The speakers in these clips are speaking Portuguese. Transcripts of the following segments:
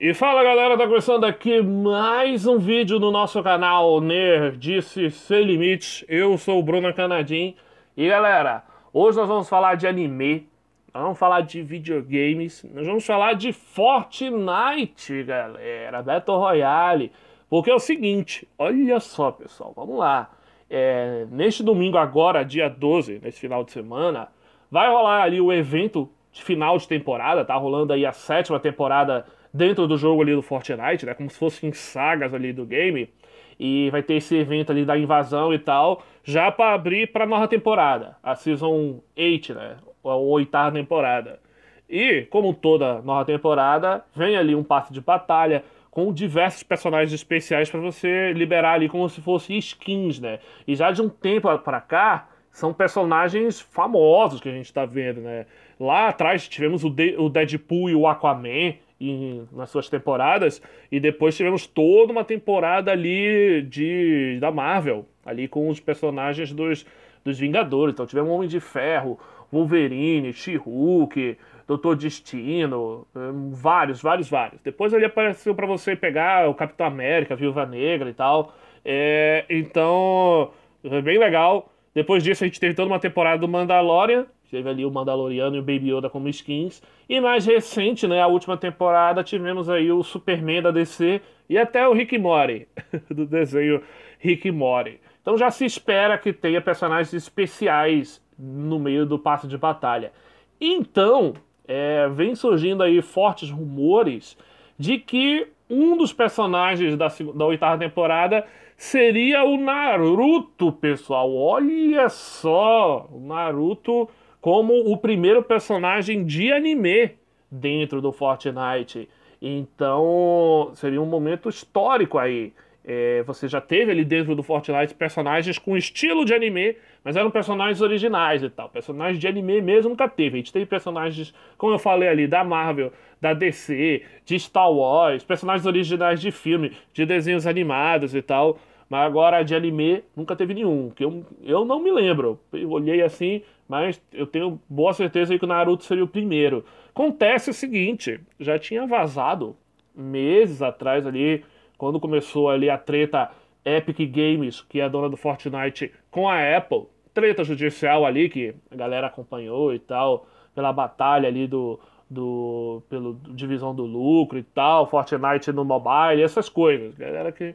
E fala galera, tá começando aqui mais um vídeo no nosso canal Nerdice Sem Limites. Eu sou o Bruno Canadim. E galera, hoje nós vamos falar de anime, vamos falar de videogames, nós vamos falar de Fortnite, galera, Battle Royale. Porque é o seguinte, olha só pessoal, vamos lá. É, neste domingo agora, dia 12, nesse final de semana, vai rolar ali o evento de final de temporada, tá rolando aí a sétima temporada dentro do jogo ali do Fortnite, né? Como se fossem sagas ali do game. E vai ter esse evento ali da invasão e tal, já para abrir para nova temporada, a Season 8, né? A oitava temporada. E, como toda nova temporada, vem ali um passe de batalha com diversos personagens especiais para você liberar ali como se fosse skins, né? E já de um tempo para cá, são personagens famosos que a gente está vendo, né? Lá atrás tivemos o Deadpool e o Aquaman, em, nas suas temporadas. E depois tivemos toda uma temporada ali de da Marvel, ali com os personagens dos, dos Vingadores. Então tivemos Homem de Ferro, Wolverine, She-Hulk, Doutor Destino, hum, vários, vários, vários. Depois ali apareceu para você pegar o Capitão América, Viúva Negra e tal. É, então, foi é bem legal. Depois disso a gente teve toda uma temporada do Mandalorian Teve ali o Mandaloriano e o Baby Yoda como skins. E mais recente, né, a última temporada, tivemos aí o Superman da DC e até o Rick Mori, do desenho Rick Mori. Então já se espera que tenha personagens especiais no meio do passo de batalha. Então, é, vem surgindo aí fortes rumores de que um dos personagens da, da oitava temporada seria o Naruto, pessoal. Olha só, o Naruto como o primeiro personagem de anime dentro do Fortnite. Então seria um momento histórico aí. É, você já teve ali dentro do Fortnite personagens com estilo de anime, mas eram personagens originais e tal. Personagens de anime mesmo nunca teve. A gente teve personagens, como eu falei ali, da Marvel, da DC, de Star Wars, personagens originais de filme, de desenhos animados e tal. Mas agora de anime nunca teve nenhum, que eu, eu não me lembro. Eu olhei assim, mas eu tenho boa certeza aí que o Naruto seria o primeiro. Acontece o seguinte, já tinha vazado meses atrás ali, quando começou ali a treta Epic Games, que é a dona do Fortnite, com a Apple. Treta judicial ali que a galera acompanhou e tal, pela batalha ali do, do pelo divisão do lucro e tal, Fortnite no mobile, essas coisas. Galera que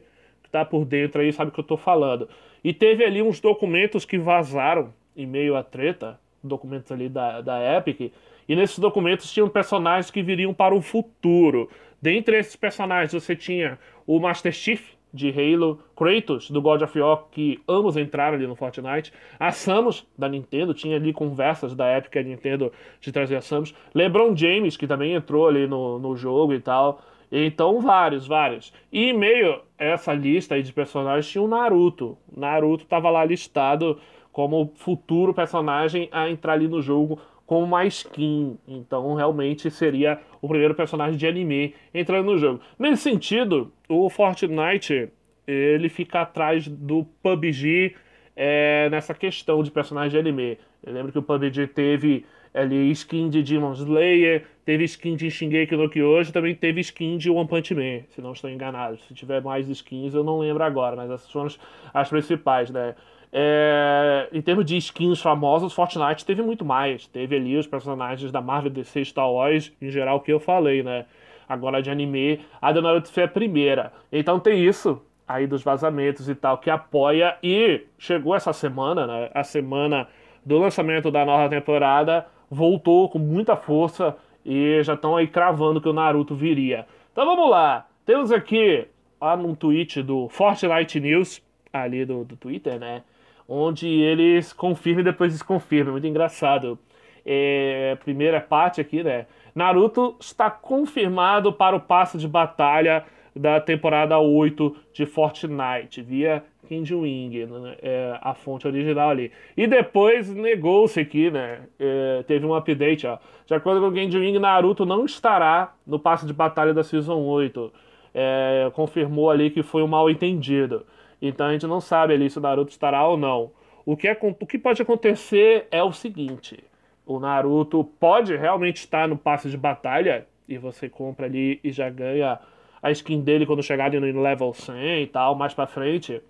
tá por dentro aí sabe o que eu tô falando. E teve ali uns documentos que vazaram em meio à treta, documentos ali da, da Epic, e nesses documentos tinham personagens que viriam para o futuro. Dentre esses personagens você tinha o Master Chief de Halo, Kratos do God of War, que ambos entraram ali no Fortnite, a Samus da Nintendo, tinha ali conversas da Epic a Nintendo de trazer a Samus, LeBron James, que também entrou ali no, no jogo e tal. Então, vários, vários. E em meio a essa lista de personagens tinha o Naruto. Naruto estava lá listado como futuro personagem a entrar ali no jogo com uma skin. Então, realmente seria o primeiro personagem de anime entrando no jogo. Nesse sentido, o Fortnite ele fica atrás do PUBG é, nessa questão de personagem de anime. Eu lembro que o PUBG teve ali skin de Demon Slayer, teve skin de Shingeki no Kyoji, também teve skin de One Punch Man, se não estou enganado. Se tiver mais skins, eu não lembro agora, mas essas foram as principais, né? É, em termos de skins famosas, Fortnite teve muito mais. Teve ali os personagens da Marvel, DC, Star Wars, em geral, que eu falei, né? Agora de anime, a da foi a primeira. Então tem isso, aí dos vazamentos e tal, que apoia e chegou essa semana, né? A semana do lançamento da nova temporada voltou com muita força e já estão aí cravando que o Naruto viria. Então vamos lá. Temos aqui lá num tweet do Fortnite News, ali do, do Twitter, né? Onde eles confirmam e depois desconfirmam. Muito engraçado. É, primeira parte aqui, né? Naruto está confirmado para o passo de batalha da temporada 8 de Fortnite, via Kindwing, né, é, a fonte original ali. E depois negou-se aqui, né? É, teve um update, ó. De acordo com o Kindwing, Naruto não estará no passe de batalha da Season 8. É, confirmou ali que foi um mal entendido. Então a gente não sabe ali se o Naruto estará ou não. O que, é, o que pode acontecer é o seguinte: o Naruto pode realmente estar no passe de batalha e você compra ali e já ganha a skin dele quando chegarem no level 100 e tal, mais pra frente.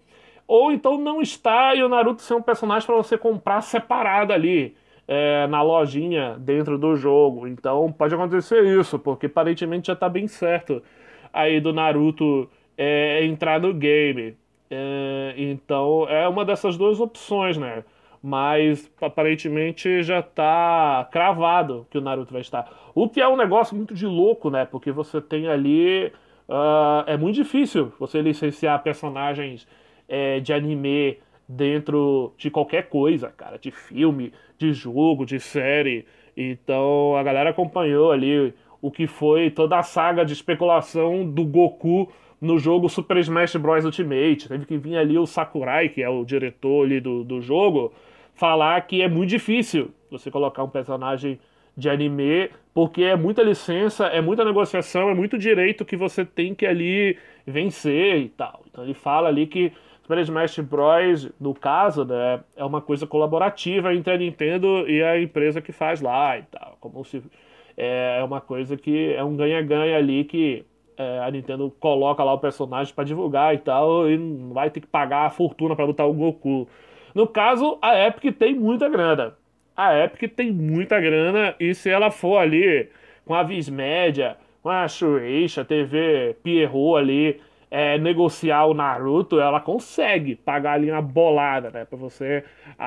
Ou então não está e o Naruto ser um personagem para você comprar separado ali. É, na lojinha dentro do jogo. Então pode acontecer isso, porque aparentemente já está bem certo aí do Naruto é, entrar no game. É, então é uma dessas duas opções, né? Mas aparentemente já está cravado que o Naruto vai estar. O que é um negócio muito de louco, né? Porque você tem ali uh, é muito difícil você licenciar personagens é, de anime dentro de qualquer coisa, cara, de filme, de jogo, de série. Então a galera acompanhou ali o que foi toda a saga de especulação do Goku no jogo Super Smash Bros. Ultimate. Teve que vir ali o Sakurai, que é o diretor ali do, do jogo, falar que é muito difícil você colocar um personagem de anime, porque é muita licença, é muita negociação, é muito direito que você tem que ali vencer e tal. Então ele fala ali que Super Smash Bros, no caso, né, é uma coisa colaborativa entre a Nintendo e a empresa que faz lá e tal. Como se é, é uma coisa que é um ganha-ganha ali que é, a Nintendo coloca lá o personagem para divulgar e tal, e não vai ter que pagar a fortuna para lutar o Goku. No caso, a Epic tem muita grana a Epic tem muita grana e se ela for ali com a Vismédia, com a Shueisha, TV Pierrot ali, é, negociar o Naruto, ela consegue pagar ali uma bolada, né? Pra você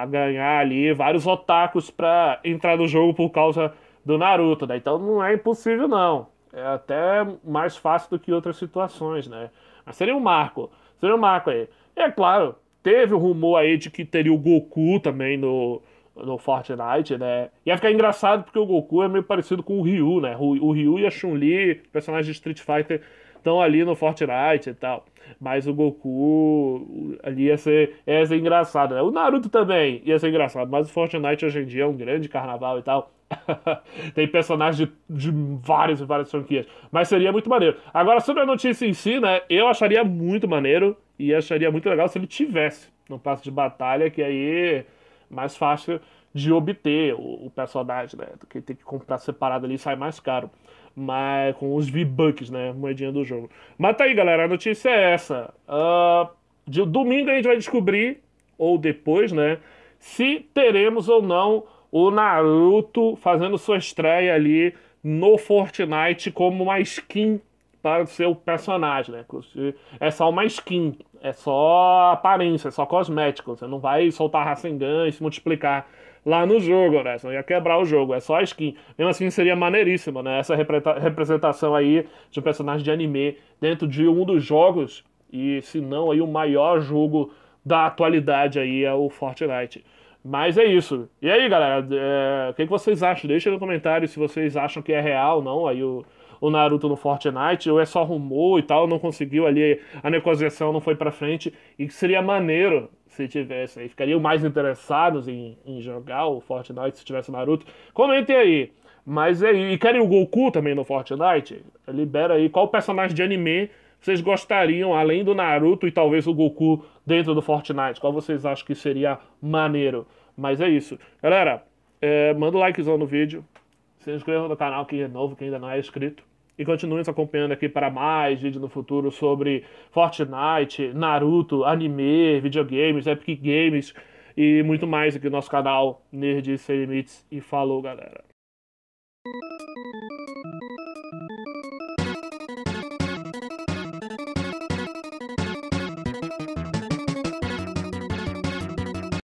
ganhar ali vários otakus pra entrar no jogo por causa do Naruto, né? Então não é impossível, não. É até mais fácil do que outras situações, né? Mas seria um marco. Seria um marco aí. E é claro, teve o rumor aí de que teria o Goku também no, no Fortnite, né? Ia ficar engraçado porque o Goku é meio parecido com o Ryu, né? O, o Ryu e a Chun-Li, personagens de Street Fighter, estão ali no Fortnite e tal. Mas o Goku ali ia ser, ia ser engraçado, né? O Naruto também ia ser engraçado, mas o Fortnite hoje em dia é um grande carnaval e tal. Tem personagens de, de várias e várias franquias. Mas seria muito maneiro. Agora, sobre a notícia em si, né? Eu acharia muito maneiro e acharia muito legal se ele tivesse no passo de batalha, que aí mais fácil de obter o, o personagem, né? Porque tem que comprar separado ali sai mais caro. Mas com os V-Bucks, né? Moedinha do jogo. Mas tá aí, galera. A notícia é essa. Uh, de domingo a gente vai descobrir, ou depois, né? Se teremos ou não o Naruto fazendo sua estreia ali no Fortnite como uma skin para tá? o seu personagem, né? É só uma skin, é só aparência, é só cosmético. Você não vai soltar Rasengan e se multiplicar lá no jogo, né? não ia quebrar o jogo, é só a skin. Mesmo assim seria maneiríssimo, né? Essa representação aí de um personagem de anime dentro de um dos jogos, e se não aí o maior jogo da atualidade aí é o Fortnite. Mas é isso. E aí, galera, é... o que, vocês acham? Deixa no comentário se vocês acham que é real ou não aí o... Eu o Naruto no Fortnite, ou é só rumor e tal, não conseguiu ali, a negociação não foi para frente, e que seria maneiro se tivesse aí, ficariam mais interessados em, em jogar o Fortnite se tivesse o Naruto. Comentem aí. Mas aí, é, e querem o Goku também no Fortnite? Libera aí qual personagem de anime vocês gostariam, além do Naruto e talvez o Goku dentro do Fortnite? Qual vocês acham que seria maneiro? Mas é isso. Galera, é, manda o um likezão no vídeo. Se inscreva no canal que é novo, que ainda não é inscrito. E continue nos acompanhando aqui para mais vídeos no futuro sobre Fortnite, Naruto, anime, videogames, Epic Games e muito mais aqui no nosso canal Nerd Sem Limites. E falou, galera!